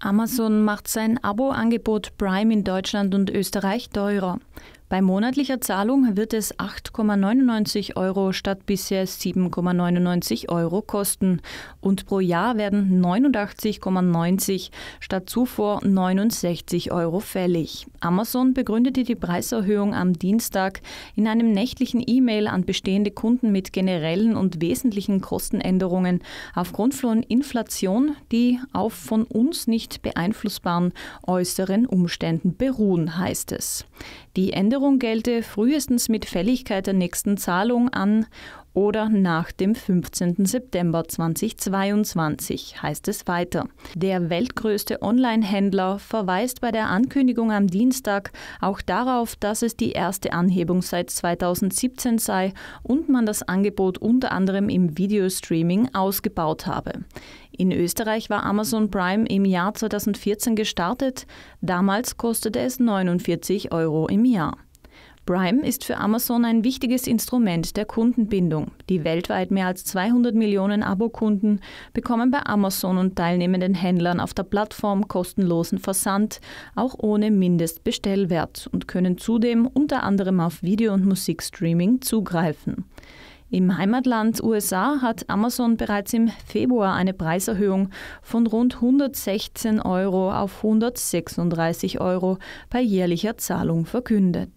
Amazon macht sein Abo-Angebot Prime in Deutschland und Österreich teurer. Bei monatlicher Zahlung wird es 8,99 Euro statt bisher 7,99 Euro kosten und pro Jahr werden 89,90 statt zuvor 69 Euro fällig. Amazon begründete die Preiserhöhung am Dienstag in einem nächtlichen E-Mail an bestehende Kunden mit generellen und wesentlichen Kostenänderungen aufgrund von Inflation, die auf von uns nicht beeinflussbaren äußeren Umständen beruhen, heißt es. Die Änderung gelte frühestens mit Fälligkeit der nächsten Zahlung an oder nach dem 15. September 2022, heißt es weiter. Der weltgrößte Online-Händler verweist bei der Ankündigung am Dienstag auch darauf, dass es die erste Anhebung seit 2017 sei und man das Angebot unter anderem im Videostreaming ausgebaut habe. In Österreich war Amazon Prime im Jahr 2014 gestartet. Damals kostete es 49 Euro im Jahr. Prime ist für Amazon ein wichtiges Instrument der Kundenbindung. Die weltweit mehr als 200 Millionen Abokunden bekommen bei Amazon und teilnehmenden Händlern auf der Plattform kostenlosen Versand, auch ohne Mindestbestellwert und können zudem unter anderem auf Video- und Musikstreaming zugreifen. Im Heimatland USA hat Amazon bereits im Februar eine Preiserhöhung von rund 116 Euro auf 136 Euro bei jährlicher Zahlung verkündet.